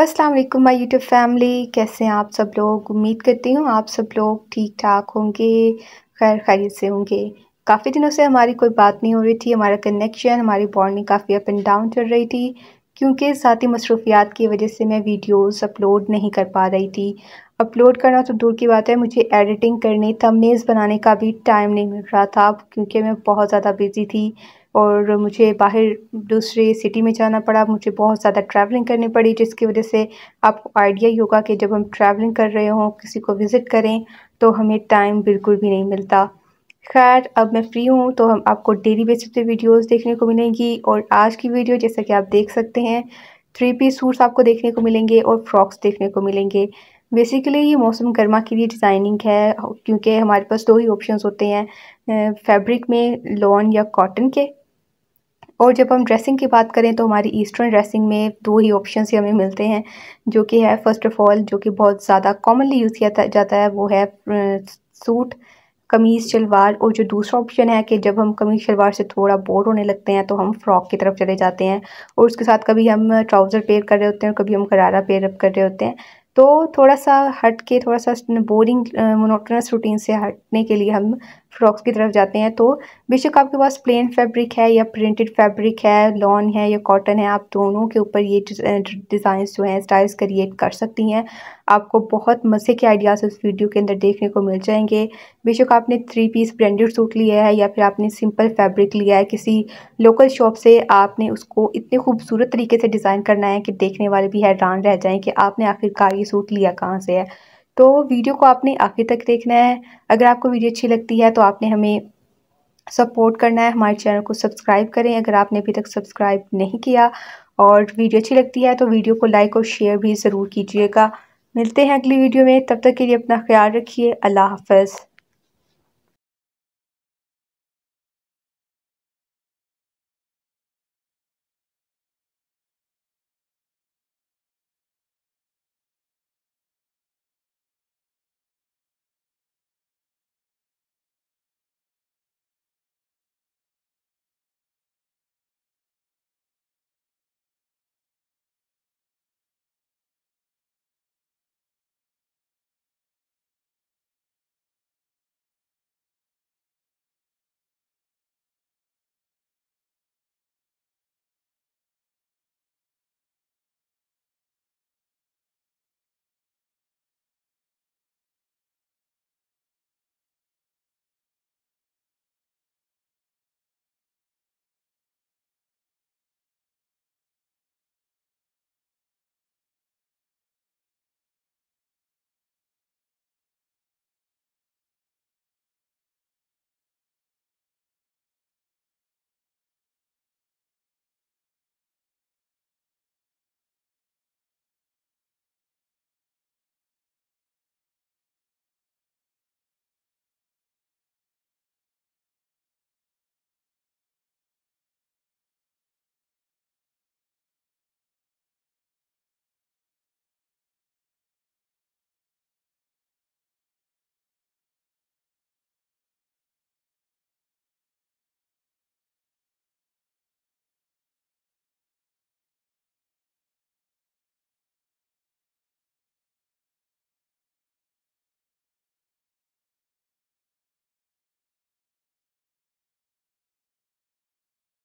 अस्सलाम वालेकुम my YouTube family कैसे हैं आप सब लोग उम्मीद करती हूँ आप सब लोग ठीक ठाक होंगे खैर खैरियत से होंगे काफ़ी दिनों से हमारी कोई बात नहीं हो रही थी हमारा कनेक्शन हमारी बॉन्डिंग काफ़ी अप एंड डाउन चल रही थी क्योंकि साथ ही मसरूफियात की वजह से मैं वीडियोस अपलोड नहीं कर पा रही थी अपलोड करना तो दूर की बात है मुझे एडिटिंग करने थंबनेल्स बनाने का भी टाइम नहीं मिल रहा था क्योंकि मैं बहुत ज़्यादा बिजी थी और मुझे बाहर दूसरे सिटी में जाना पड़ा मुझे बहुत ज़्यादा ट्रैवलिंग करनी पड़ी जिसकी वजह से आपको आइडिया ही होगा कि जब हम ट्रैवलिंग कर रहे हों किसी को विज़िट करें तो हमें टाइम बिल्कुल भी नहीं मिलता खैर अब मैं फ्री हूँ तो हम आपको डेली बेसिस पे वीडियोस देखने को मिलेंगी और आज की वीडियो जैसा कि आप देख सकते हैं थ्री पीस सूट्स आपको देखने को मिलेंगे और फ्रॉक्स देखने को मिलेंगे बेसिकली ये मौसम गर्मा के लिए डिज़ाइनिंग है क्योंकि हमारे पास दो ही ऑप्शंस होते हैं फैब्रिक में लॉन या कॉटन के और जब हम ड्रेसिंग की बात करें तो हमारी ईस्टर्न ड्रेसिंग में दो ही ऑप्शन ही हमें मिलते हैं जो कि है फ़र्स्ट ऑफ़ ऑल जो कि बहुत ज़्यादा कॉमनली यूज़ किया जाता है वो है सूट कमीज़ शलवार और जो दूसरा ऑप्शन है कि जब हम कमीज़ शलवार से थोड़ा बोर होने लगते हैं तो हम फ्रॉक की तरफ चले जाते हैं और उसके साथ कभी हम ट्राउज़र पेयर कर रहे होते हैं और कभी हम करारा पेयर अप कर रहे होते हैं तो थोड़ा सा हट के थोड़ा सा बोरिंग मोनोटनस रूटीन से हटने के लिए हम फ्रॉक्स की तरफ जाते हैं तो बेशक आपके पास प्लेन फैब्रिक है या प्रिंटेड फैब्रिक है लॉन है या कॉटन है आप दोनों के ऊपर ये डिज़ाइंस जो हैं स्टाइल्स क्रिएट कर सकती हैं आपको बहुत मज़े के आइडियाज़ उस वीडियो के अंदर देखने को मिल जाएंगे बेशक आपने थ्री पीस ब्रांडेड सूट लिया है या फिर आपने सिंपल फैब्रिक लिया है किसी लोकल शॉप से आपने उसको इतने खूबसूरत तरीके से डिज़ाइन करना है कि देखने वाले भी हैरान रह जाएँ कि आपने आखिरकार ये सूट लिया कहाँ से है तो वीडियो को आपने आखिर तक देखना है अगर आपको वीडियो अच्छी लगती है तो आपने हमें सपोर्ट करना है हमारे चैनल को सब्सक्राइब करें अगर आपने अभी तक सब्सक्राइब नहीं किया और वीडियो अच्छी लगती है तो वीडियो को लाइक और शेयर भी ज़रूर कीजिएगा मिलते हैं अगली वीडियो में तब तक के लिए अपना ख्याल रखिए अल्लाह हाफ